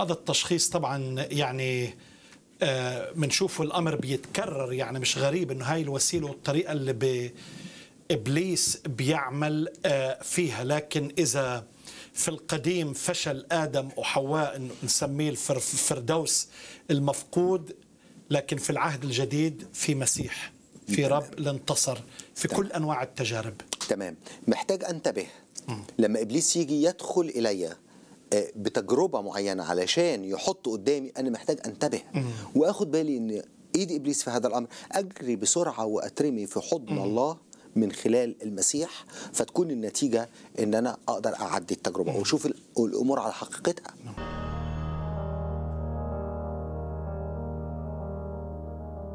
هذا التشخيص طبعا يعني بنشوفوا آه، الامر بيتكرر يعني مش غريب انه هاي الوسيله والطريقه اللي ب ابليس بيعمل آه، فيها لكن اذا في القديم فشل ادم وحواء نسميه الفردوس المفقود لكن في العهد الجديد في مسيح في رب اللي انتصر في كل انواع التجارب تمام محتاج انتبه لما ابليس يجي يدخل الي بتجربه معينه علشان يحط قدامي انا محتاج انتبه واخد بالي ان ايد ابليس في هذا الامر اجري بسرعه واترمي في حضن الله من خلال المسيح فتكون النتيجه ان انا اقدر اعدي التجربه واشوف الامور على حقيقتها نعم.